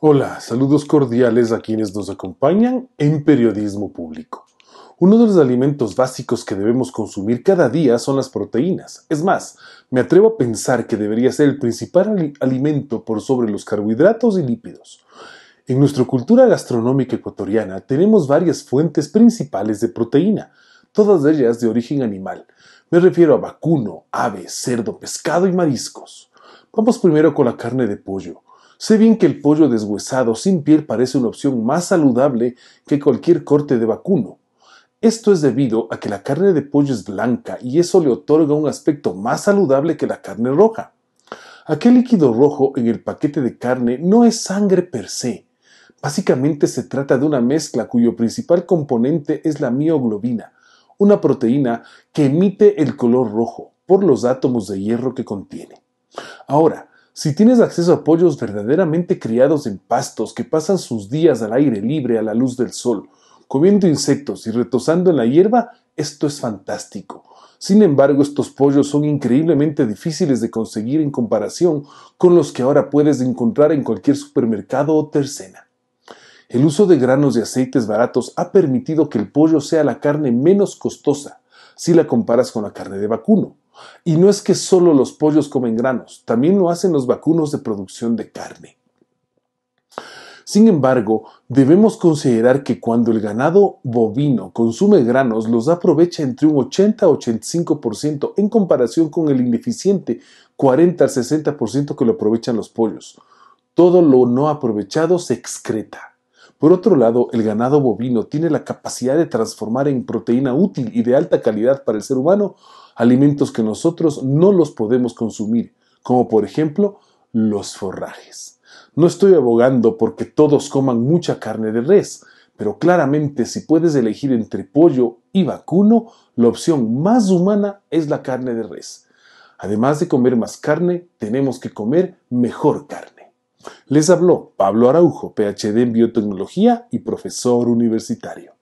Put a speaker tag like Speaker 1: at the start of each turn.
Speaker 1: Hola, saludos cordiales a quienes nos acompañan en Periodismo Público. Uno de los alimentos básicos que debemos consumir cada día son las proteínas. Es más, me atrevo a pensar que debería ser el principal alimento por sobre los carbohidratos y lípidos. En nuestra cultura gastronómica ecuatoriana tenemos varias fuentes principales de proteína, todas ellas de origen animal. Me refiero a vacuno, ave, cerdo, pescado y mariscos. Vamos primero con la carne de pollo. Sé bien que el pollo deshuesado sin piel parece una opción más saludable que cualquier corte de vacuno. Esto es debido a que la carne de pollo es blanca y eso le otorga un aspecto más saludable que la carne roja. Aquel líquido rojo en el paquete de carne no es sangre per se. Básicamente se trata de una mezcla cuyo principal componente es la mioglobina, una proteína que emite el color rojo por los átomos de hierro que contiene. Ahora, si tienes acceso a pollos verdaderamente criados en pastos que pasan sus días al aire libre a la luz del sol, comiendo insectos y retosando en la hierba, esto es fantástico. Sin embargo, estos pollos son increíblemente difíciles de conseguir en comparación con los que ahora puedes encontrar en cualquier supermercado o tercena. El uso de granos y aceites baratos ha permitido que el pollo sea la carne menos costosa si la comparas con la carne de vacuno. Y no es que solo los pollos comen granos, también lo hacen los vacunos de producción de carne. Sin embargo, debemos considerar que cuando el ganado bovino consume granos, los aprovecha entre un 80 a 85% en comparación con el ineficiente 40 al 60% que lo aprovechan los pollos. Todo lo no aprovechado se excreta. Por otro lado, el ganado bovino tiene la capacidad de transformar en proteína útil y de alta calidad para el ser humano alimentos que nosotros no los podemos consumir, como por ejemplo los forrajes. No estoy abogando porque todos coman mucha carne de res, pero claramente si puedes elegir entre pollo y vacuno, la opción más humana es la carne de res. Además de comer más carne, tenemos que comer mejor carne. Les habló Pablo Araujo, PhD en biotecnología y profesor universitario.